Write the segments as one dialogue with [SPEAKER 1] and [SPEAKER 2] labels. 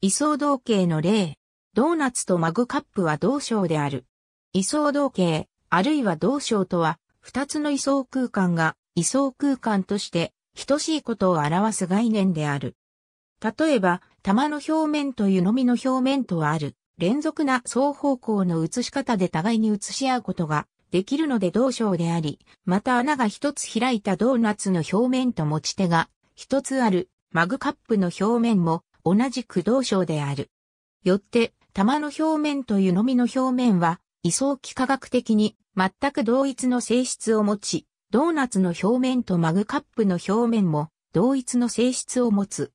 [SPEAKER 1] 位相同
[SPEAKER 2] 形の例、ドーナツとマグカップは同章である。位相同形、あるいは同章とは、二つの位相空間が位相空間として等しいことを表す概念である。例えば、玉の表面というのみの表面とはある、連続な双方向の移し方で互いに移し合うことができるので同章であり、また穴が一つ開いたドーナツの表面と持ち手が一つあるマグカップの表面も同じ駆動省である。よって、玉の表面というのみの表面は、位相幾何学的に全く同一の性質を持ち、ドーナツの表面とマグカップの表面も同一の性質を持つ。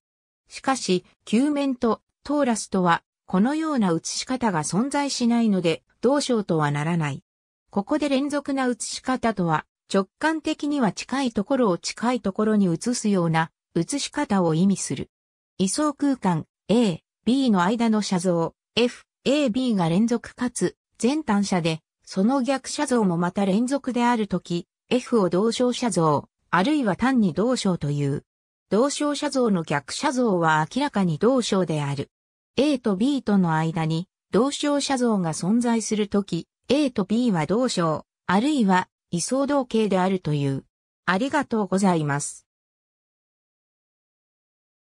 [SPEAKER 2] しかし、球面とトーラスとは、このような写し方が存在しないので、同章とはならない。ここで連続な写し方とは、直感的には近いところを近いところに移すような写し方を意味する。位相空間 A、B の間の写像 F、A、B が連続かつ全単車で、その逆写像もまた連続であるとき、F を同称写像、あるいは単に同称という。同称写像の逆写像は明らかに同称である。A と B との間に同称写像が存在するとき、A と B は同称、あるいは位相同形であるという。ありがとうございます。